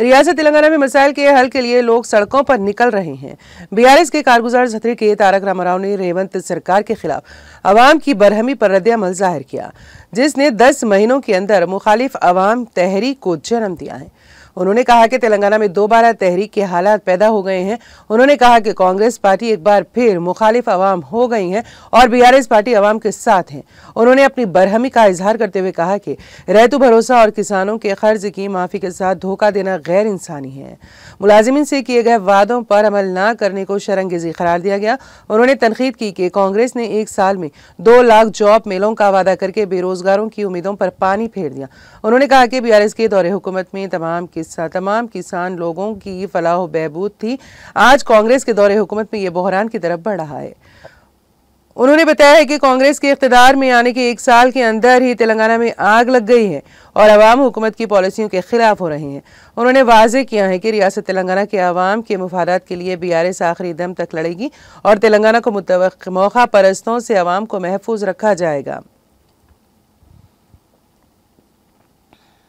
रियासत तेलंगाना में मसाइल के हल के लिए लोग सड़कों पर निकल रहे हैं बीआरएस के कारगुजार छतरी के तारक रामाराव ने रेवंत सरकार के खिलाफ अवाम की बरहमी पर रद्दमल जाहिर किया जिसने दस महीनों के अंदर मुखालिफ अवाम तहरीक को जन्म दिया है उन्होंने कहा कि तेलंगाना में दोबारा तहरीक के हालात पैदा हो गए हैं उन्होंने कहा कि कांग्रेस पार्टी एक बार फिर मुखालिफ अवाम हो गई है और बीआरएस पार्टी अवाम के साथ है उन्होंने अपनी बरहमी का इजहार करते हुए कहा कि रैतु भरोसा और किसानों के कर्ज की माफी के साथ धोखा देना गैर इंसानी है मुलाजिमिन से किए गए वादों पर अमल न करने को शरंगेजी करार दिया गया उन्होंने तनखीद की कि कांग्रेस ने एक साल में दो लाख जॉब मेलों का वादा करके बेरोजगारों की उम्मीदों पर पानी फेर दिया उन्होंने कहा कि बीआरएस के दौरे हुकूमत में तमाम हिस्सा तमाम किसान लोगों की ये फलाह बहबूद थी आज कांग्रेस के दौरे हुकूमत में ये बहरान की तरफ बढ़ रहा है उन्होंने बताया है कि कांग्रेस के इकतदार में आने के एक साल के अंदर ही तेलंगाना में आग लग गई है और अवाम हुकूमत की पॉलिसियों के खिलाफ हो रहे हैं उन्होंने वाजे किया है कि रियासत तेलंगाना के अवाम के मफादात के लिए बी आर एस आखिरी दम तक लड़ेगी और तेलंगाना को मौका परस्तों से अवाम को महफूज रखा जाएगा